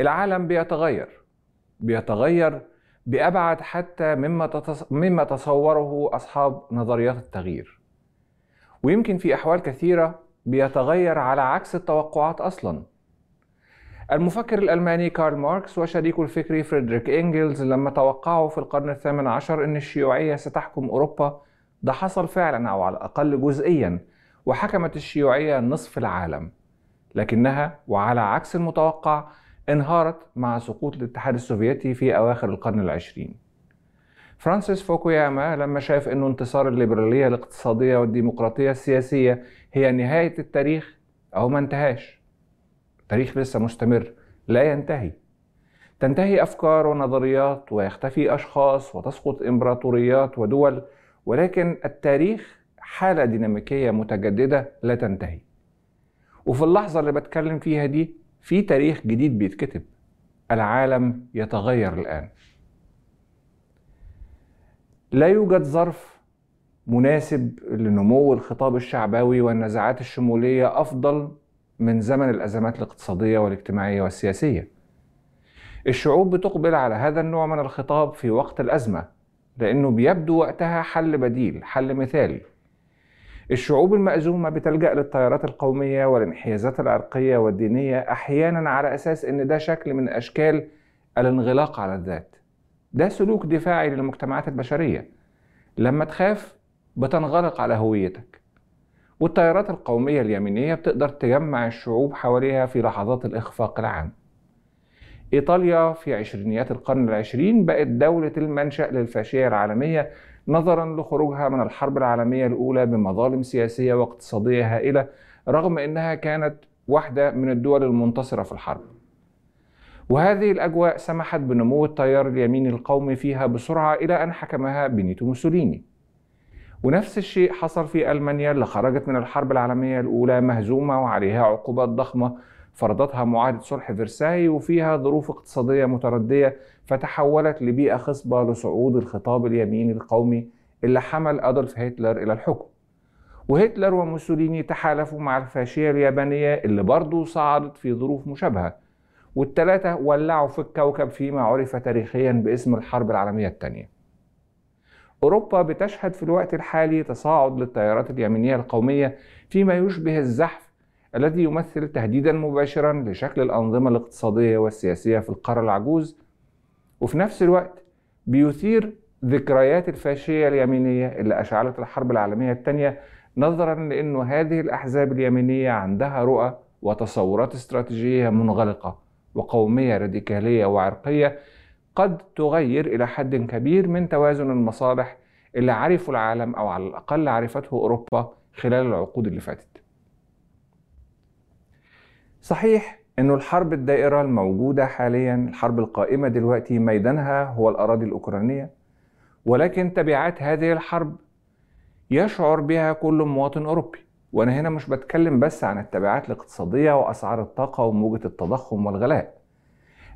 العالم بيتغير بيتغير بأبعد حتى مما, تتص... مما تصوره أصحاب نظريات التغيير ويمكن في أحوال كثيرة بيتغير على عكس التوقعات أصلا المفكر الألماني كارل ماركس وشريكه الفكري فريدريك إنجلز لما توقعوا في القرن الثامن عشر أن الشيوعية ستحكم أوروبا ده حصل فعلا أو على الأقل جزئيا وحكمت الشيوعية نصف العالم لكنها وعلى عكس المتوقع انهارت مع سقوط الاتحاد السوفيتي في أواخر القرن العشرين فرانسيس فوكوياما لما شاف أنه انتصار الليبرالية الاقتصادية والديمقراطية السياسية هي نهاية التاريخ أو ما انتهاش التاريخ لسه مستمر لا ينتهي تنتهي أفكار ونظريات ويختفي أشخاص وتسقط إمبراطوريات ودول ولكن التاريخ حالة ديناميكية متجددة لا تنتهي وفي اللحظة اللي بتكلم فيها دي في تاريخ جديد بيتكتب العالم يتغير الآن لا يوجد ظرف مناسب لنمو الخطاب الشعبوي والنزاعات الشمولية أفضل من زمن الأزمات الاقتصادية والاجتماعية والسياسية الشعوب بتقبل على هذا النوع من الخطاب في وقت الأزمة لأنه بيبدو وقتها حل بديل حل مثالي الشعوب المأزومة بتلجأ للتيارات القومية والانحيازات العرقية والدينية أحيانا على أساس إن ده شكل من أشكال الانغلاق على الذات ده سلوك دفاعي للمجتمعات البشرية لما تخاف بتنغلق على هويتك والتيارات القومية اليمينية بتقدر تجمع الشعوب حواليها في لحظات الإخفاق العام إيطاليا في عشرينيات القرن العشرين بقت دولة المنشأ للفاشية العالمية نظرا لخروجها من الحرب العالمية الأولى بمظالم سياسية واقتصادية هائلة رغم أنها كانت واحدة من الدول المنتصرة في الحرب وهذه الأجواء سمحت بنمو التيار اليميني القومي فيها بسرعة إلى أن حكمها بنيتو موسوليني ونفس الشيء حصل في ألمانيا اللي خرجت من الحرب العالمية الأولى مهزومة وعليها عقوبات ضخمة فرضتها معاهدة صلح فرساي وفيها ظروف اقتصادية متردية فتحولت لبيئة خصبة لصعود الخطاب اليميني القومي اللي حمل أدولف هتلر إلى الحكم وهتلر وموسوليني تحالفوا مع الفاشية اليابانية اللي برضه صعدت في ظروف مشابهة والتلاتة ولعوا في الكوكب فيما عرف تاريخيا باسم الحرب العالمية الثانية أوروبا بتشهد في الوقت الحالي تصاعد للتيارات اليمينية القومية فيما يشبه الزحف الذي يمثل تهديدا مباشرا لشكل الأنظمة الاقتصادية والسياسية في القارة العجوز وفي نفس الوقت بيثير ذكريات الفاشية اليمينية اللي أشعلت الحرب العالمية الثانية نظرا لأنه هذه الأحزاب اليمينية عندها رؤى وتصورات استراتيجية منغلقة وقومية راديكالية وعرقية قد تغير إلى حد كبير من توازن المصالح اللي عرفه العالم أو على الأقل عرفته أوروبا خلال العقود اللي فاتت صحيح انه الحرب الدائره الموجوده حاليا الحرب القائمه دلوقتي ميدانها هو الاراضي الاوكرانيه ولكن تبعات هذه الحرب يشعر بها كل مواطن اوروبي وانا هنا مش بتكلم بس عن التبعات الاقتصاديه واسعار الطاقه وموجه التضخم والغلاء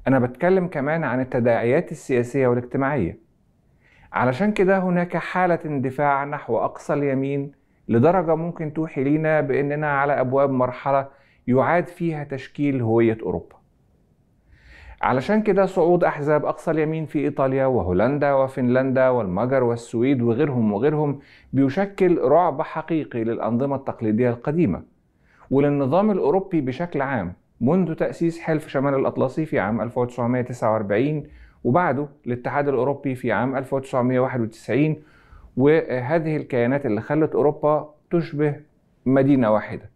انا بتكلم كمان عن التداعيات السياسيه والاجتماعيه علشان كده هناك حاله اندفاع نحو اقصى اليمين لدرجه ممكن توحي لينا باننا على ابواب مرحله يعاد فيها تشكيل هوية أوروبا علشان كده صعود أحزاب أقصى اليمين في إيطاليا وهولندا وفنلندا والمجر والسويد وغيرهم وغيرهم بيشكل رعب حقيقي للأنظمة التقليدية القديمة وللنظام الأوروبي بشكل عام منذ تأسيس حلف شمال الأطلسي في عام 1949 وبعده الاتحاد الأوروبي في عام 1991 وهذه الكيانات اللي خلت أوروبا تشبه مدينة واحدة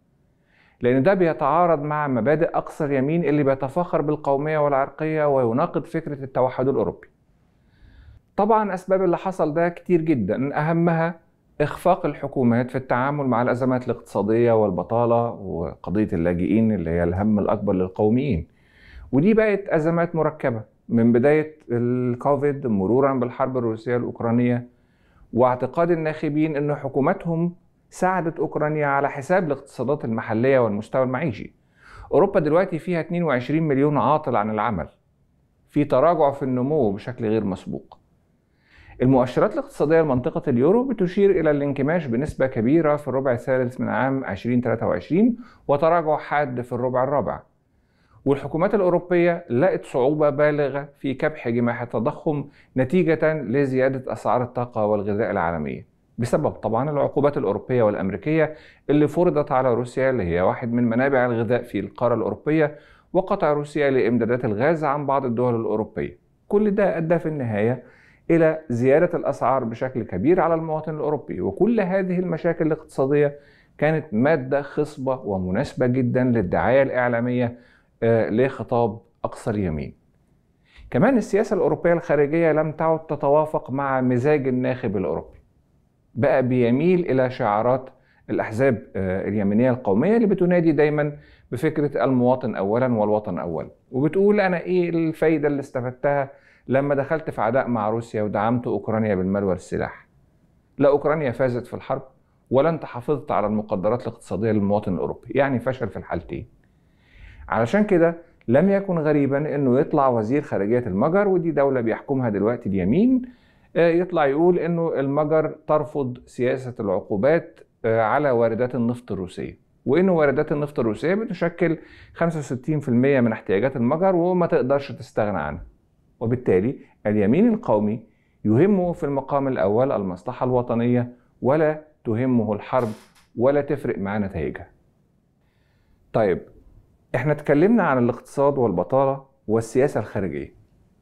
لأن ده بيتعارض مع مبادئ أقصى اليمين اللي بيتفاخر بالقومية والعرقية ويناقض فكرة التوحد الأوروبي. طبعا أسباب اللي حصل ده كتير جدا أهمها إخفاق الحكومات في التعامل مع الأزمات الاقتصادية والبطالة وقضية اللاجئين اللي هي الهم الأكبر للقوميين. ودي بقت أزمات مركبة من بداية الكوفيد مرورا بالحرب الروسية الأوكرانية واعتقاد الناخبين أن حكوماتهم ساعدت أوكرانيا على حساب الاقتصادات المحلية والمستوى المعيشي أوروبا دلوقتي فيها 22 مليون عاطل عن العمل في تراجع في النمو بشكل غير مسبوق المؤشرات الاقتصادية لمنطقة اليورو بتشير إلى الانكماش بنسبة كبيرة في الربع الثالث من عام 2023 وتراجع حاد في الربع الرابع والحكومات الأوروبية لقت صعوبة بالغة في كبح جماح التضخم نتيجة لزيادة أسعار الطاقة والغذاء العالمية بسبب طبعا العقوبات الأوروبية والأمريكية اللي فرضت على روسيا اللي هي واحد من منابع الغذاء في القارة الأوروبية وقطع روسيا لإمدادات الغاز عن بعض الدول الأوروبية كل ده أدى في النهاية إلى زيادة الأسعار بشكل كبير على المواطن الأوروبي وكل هذه المشاكل الاقتصادية كانت مادة خصبة ومناسبة جدا للدعاية الإعلامية آه، لخطاب أقصى اليمين كمان السياسة الأوروبية الخارجية لم تعد تتوافق مع مزاج الناخب الأوروبي بقى بيميل الى شعارات الاحزاب آه، اليمينيه القوميه اللي بتنادي دايما بفكره المواطن اولا والوطن اولا وبتقول انا ايه الفايده اللي استفدتها لما دخلت في عداء مع روسيا ودعمت اوكرانيا بالمال والسلاح لا اوكرانيا فازت في الحرب ولا انت حافظت على المقدرات الاقتصاديه للمواطن الاوروبي يعني فشل في الحالتين علشان كده لم يكن غريبا انه يطلع وزير خارجيه المجر ودي دوله بيحكمها دلوقتي اليمين آه، يطلع يقول انه المجر ترفض سياسه العقوبات آه، على واردات النفط الروسيه وان واردات النفط الروسيه بتشكل 65% من احتياجات المجر وما تقدرش تستغنى عنها وبالتالي اليمين القومي يهمه في المقام الاول المصلحه الوطنيه ولا تهمه الحرب ولا تفرق معاه نتائجها طيب احنا اتكلمنا عن الاقتصاد والبطاله والسياسه الخارجيه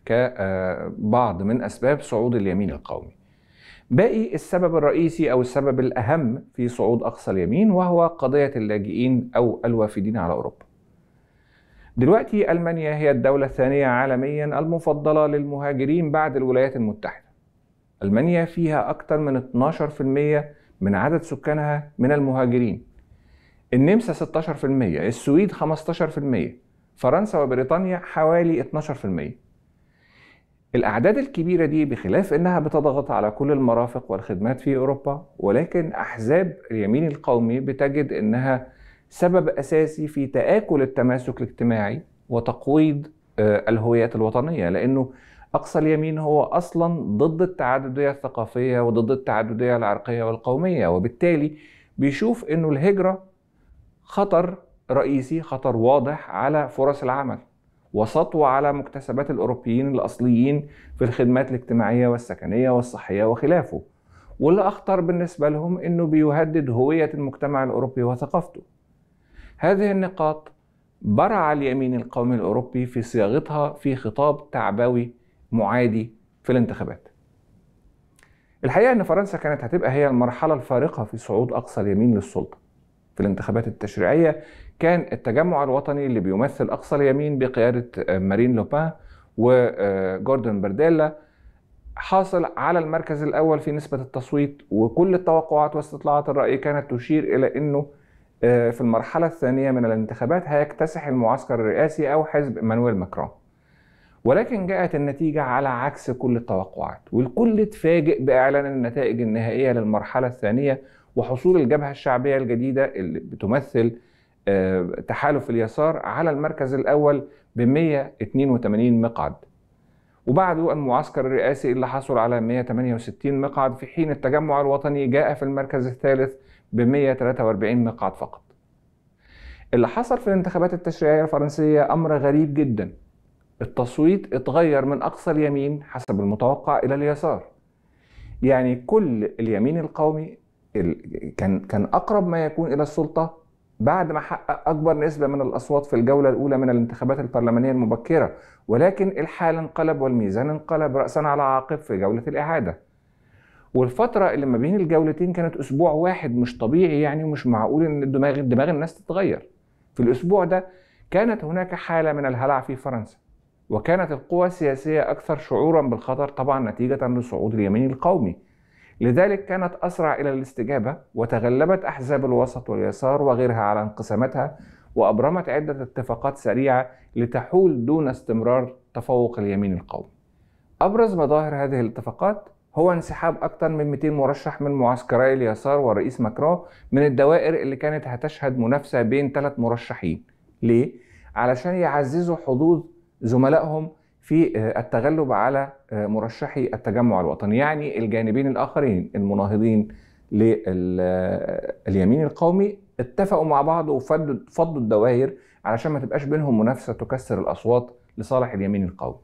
كبعض آه، من اسباب صعود اليمين القومي. باقي السبب الرئيسي او السبب الاهم في صعود اقصى اليمين وهو قضيه اللاجئين او الوافدين على اوروبا. دلوقتي المانيا هي الدوله الثانيه عالميا المفضله للمهاجرين بعد الولايات المتحده. المانيا فيها اكثر من 12% من عدد سكانها من المهاجرين. النمسا 16%، السويد 15%، فرنسا وبريطانيا حوالي 12%. الأعداد الكبيرة دي بخلاف أنها بتضغط على كل المرافق والخدمات في أوروبا ولكن أحزاب اليمين القومي بتجد أنها سبب أساسي في تآكل التماسك الاجتماعي وتقويض آه، الهويات الوطنية لأنه أقصى اليمين هو أصلا ضد التعددية الثقافية وضد التعددية العرقية والقومية وبالتالي بيشوف أنه الهجرة خطر رئيسي خطر واضح على فرص العمل وسطوة على مكتسبات الأوروبيين الأصليين في الخدمات الاجتماعية والسكنية والصحية وخلافه واللي أخطر بالنسبة لهم أنه بيهدد هوية المجتمع الأوروبي وثقافته هذه النقاط برع اليمين القومي الأوروبي في صياغتها في خطاب تعبوي معادي في الانتخابات الحقيقة أن فرنسا كانت هتبقى هي المرحلة الفارقة في صعود أقصى اليمين للسلطة في الانتخابات التشريعية كان التجمع الوطني اللي بيمثل أقصى اليمين بقيادة آه، مارين لوبان وجوردن آه، برديلا حاصل على المركز الأول في نسبة التصويت وكل التوقعات واستطلاعات الرأي كانت تشير إلى أنه آه، في المرحلة الثانية من الانتخابات هيكتسح المعسكر الرئاسي أو حزب مانويل ماكرون ولكن جاءت النتيجة على عكس كل التوقعات والكل اتفاجئ بإعلان النتائج النهائية للمرحلة الثانية وحصول الجبهة الشعبية الجديدة اللي بتمثل آه، تحالف اليسار على المركز الأول ب 182 مقعد وبعده المعسكر الرئاسي اللي حصل على 168 مقعد في حين التجمع الوطني جاء في المركز الثالث ب 143 مقعد فقط اللي حصل في الانتخابات التشريعية الفرنسية أمر غريب جدا التصويت اتغير من أقصى اليمين حسب المتوقع إلى اليسار يعني كل اليمين القومي كان كان أقرب ما يكون إلى السلطة بعد ما حقق أكبر نسبة من الأصوات في الجولة الأولى من الانتخابات البرلمانية المبكرة ولكن الحال انقلب والميزان انقلب رأسا على عقب في جولة الإعادة والفترة اللي ما بين الجولتين كانت أسبوع واحد مش طبيعي يعني ومش معقول إن دماغ دماغ الناس تتغير في الأسبوع ده كانت هناك حالة من الهلع في فرنسا وكانت القوى السياسية أكثر شعورا بالخطر طبعا نتيجة لصعود اليمين القومي لذلك كانت أسرع إلى الاستجابة وتغلبت أحزاب الوسط واليسار وغيرها على انقساماتها وأبرمت عدة اتفاقات سريعة لتحول دون استمرار تفوق اليمين القومي أبرز مظاهر هذه الاتفاقات هو انسحاب أكثر من 200 مرشح من معسكري اليسار والرئيس ماكرون من الدوائر اللي كانت هتشهد منافسة بين ثلاث مرشحين ليه؟ علشان يعززوا حظوظ زملائهم في آه، التغلب على آه، مرشحي التجمع الوطني يعني الجانبين الآخرين المناهضين لليمين آه، القومي اتفقوا مع بعض وفضوا الدوائر علشان ما تبقاش بينهم منافسة تكسر الأصوات لصالح اليمين القومي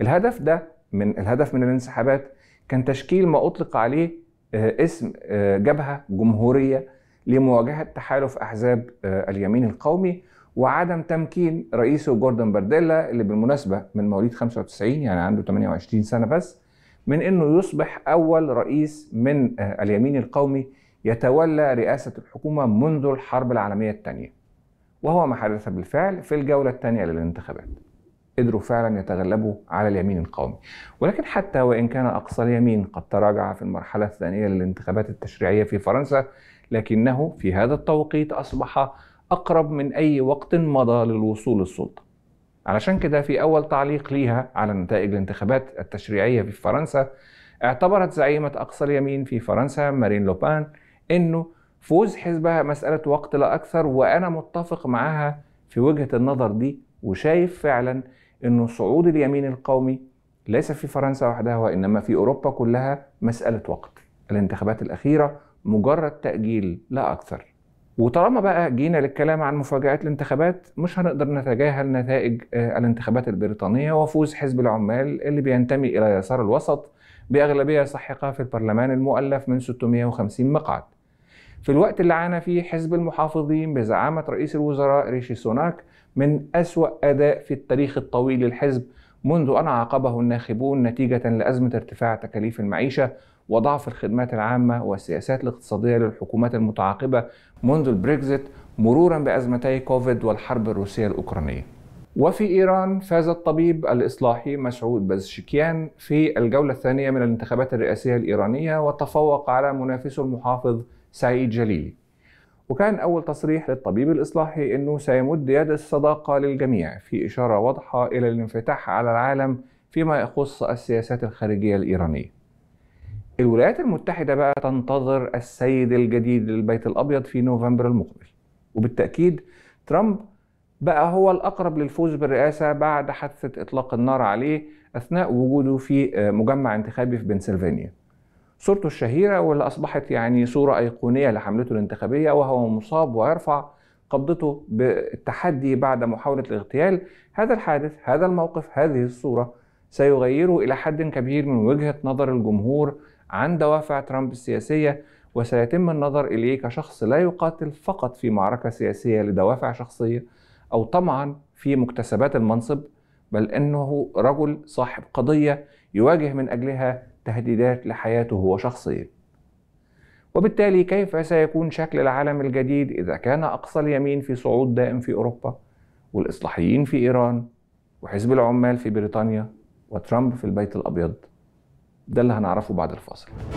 الهدف ده من الهدف من الانسحابات كان تشكيل ما أطلق عليه اسم جبهة جمهورية لمواجهة تحالف أحزاب اليمين القومي وعدم تمكين رئيسه جوردن بارديلا اللي بالمناسبه من مواليد 95 يعني عنده 28 سنه بس من انه يصبح اول رئيس من آه، اليمين القومي يتولى رئاسه الحكومه منذ الحرب العالميه الثانيه وهو ما حدث بالفعل في الجوله الثانيه للانتخابات قدروا فعلا يتغلبوا على اليمين القومي ولكن حتى وان كان اقصى اليمين قد تراجع في المرحله الثانيه للانتخابات التشريعيه في فرنسا لكنه في هذا التوقيت اصبح أقرب من أي وقت مضى للوصول للسلطة علشان كده في أول تعليق ليها على نتائج الانتخابات التشريعية في فرنسا اعتبرت زعيمة أقصى اليمين في فرنسا مارين لوبان أنه فوز حزبها مسألة وقت لا أكثر وأنا متفق معها في وجهة النظر دي وشايف فعلا أنه صعود اليمين القومي ليس في فرنسا وحدها وإنما في أوروبا كلها مسألة وقت الانتخابات الأخيرة مجرد تأجيل لا أكثر وطالما بقى جينا للكلام عن مفاجآت الانتخابات مش هنقدر نتجاهل نتائج آه، الانتخابات البريطانية وفوز حزب العمال اللي بينتمي إلى يسار الوسط بأغلبية ساحقة في البرلمان المؤلف من 650 مقعد في الوقت اللي عانى فيه حزب المحافظين بزعامة رئيس الوزراء ريشي سوناك من أسوأ أداء في التاريخ الطويل للحزب منذ أن عاقبه الناخبون نتيجة لأزمة ارتفاع تكاليف المعيشة وضعف الخدمات العامة والسياسات الاقتصادية للحكومات المتعاقبة منذ البريكزيت مرورا بأزمتي كوفيد والحرب الروسية الأوكرانية وفي إيران فاز الطبيب الإصلاحي مسعود بزشكيان في الجولة الثانية من الانتخابات الرئاسية الإيرانية وتفوق على منافسه المحافظ سعيد جليلي وكان أول تصريح للطبيب الإصلاحي أنه سيمد يد الصداقة للجميع في إشارة واضحة إلى الانفتاح على العالم فيما يخص السياسات الخارجية الإيرانية الولايات المتحدة بقى تنتظر السيد الجديد للبيت الأبيض في نوفمبر المقبل وبالتأكيد ترامب بقى هو الأقرب للفوز بالرئاسة بعد حادثة إطلاق النار عليه أثناء وجوده في آه، مجمع انتخابي في بنسلفانيا صورته الشهيرة واللي أصبحت يعني صورة أيقونية لحملته الانتخابية وهو مصاب ويرفع قبضته بالتحدي بعد محاولة الاغتيال هذا الحادث هذا الموقف هذه الصورة سيغيره إلى حد كبير من وجهة نظر الجمهور عن دوافع ترامب السياسية وسيتم النظر إليه كشخص لا يقاتل فقط في معركة سياسية لدوافع شخصية أو طمعا في مكتسبات المنصب بل أنه رجل صاحب قضية يواجه من أجلها تهديدات لحياته هو شخصيا وبالتالي كيف سيكون شكل العالم الجديد إذا كان أقصى اليمين في صعود دائم في أوروبا والإصلاحيين في إيران وحزب العمال في بريطانيا وترامب في البيت الأبيض ده اللي هنعرفه بعد الفاصل